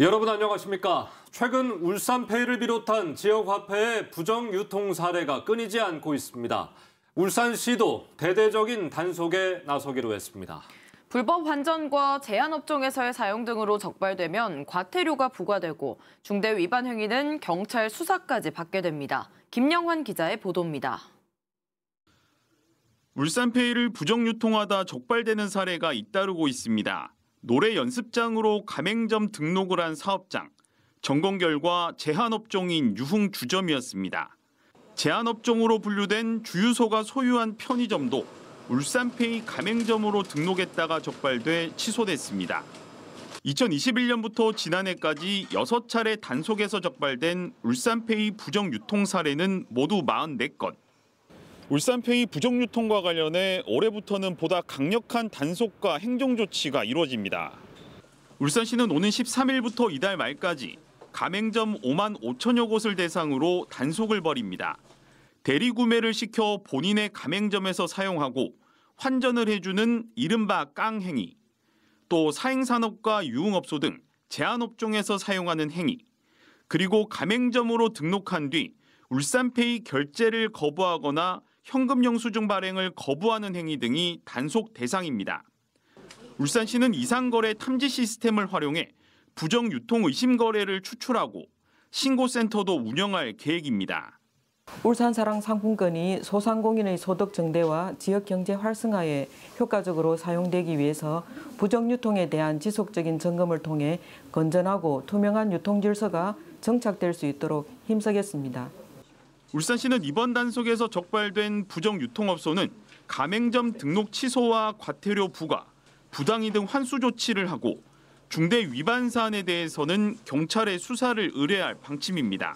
여러분 안녕하십니까? 최근 울산페이를 비롯한 지역 화폐의 부정 유통 사례가 끊이지 않고 있습니다. 울산시도 대대적인 단속에 나서기로 했습니다. 불법 환전과 제한업종에서의 사용 등으로 적발되면 과태료가 부과되고 중대 위반 행위는 경찰 수사까지 받게 됩니다. 김영환 기자의 보도입니다. 울산페이를 부정 유통하다 적발되는 사례가 잇따르고 있습니다. 노래 연습장으로 가맹점 등록을 한 사업장. 점검 결과 제한업종인 유흥주점이었습니다. 제한업종으로 분류된 주유소가 소유한 편의점도 울산페이 가맹점으로 등록했다가 적발돼 취소됐습니다. 2021년부터 지난해까지 6차례 단속에서 적발된 울산페이 부정 유통 사례는 모두 44건. 울산페이 부정유통과 관련해 올해부터는 보다 강력한 단속과 행정조치가 이루어집니다. 울산시는 오는 13일부터 이달 말까지 가맹점 5만 5천여 곳을 대상으로 단속을 벌입니다. 대리 구매를 시켜 본인의 가맹점에서 사용하고 환전을 해주는 이른바 깡행위, 또 사행산업과 유흥업소 등 제한업종에서 사용하는 행위, 그리고 가맹점으로 등록한 뒤 울산페이 결제를 거부하거나 현금 영수증 발행을 거부하는 행위 등이 단속 대상입니다. 울산시는 이상거래 탐지 시스템을 활용해 부정 유통 의심 거래를 추출하고 신고센터도 운영할 계획입니다. 울산사랑 상품권이 소상공인의 소득 증대와 지역 경제 활성화에 효과적으로 사용되기 위해서 부정 유통에 대한 지속적인 점검을 통해 건전하고 투명한 유통 질서가 정착될 수 있도록 힘쓰겠습니다. 울산시는 이번 단속에서 적발된 부정 유통업소는 가맹점 등록 취소와 과태료 부과, 부당이 등 환수 조치를 하고 중대 위반 사안에 대해서는 경찰에 수사를 의뢰할 방침입니다.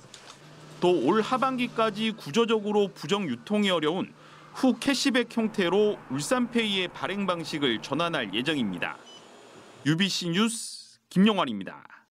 또 올 하반기까지 구조적으로 부정 유통이 어려운 후 캐시백 형태로 울산페이의 발행 방식을 전환할 예정입니다. UBC 뉴스 김용환입니다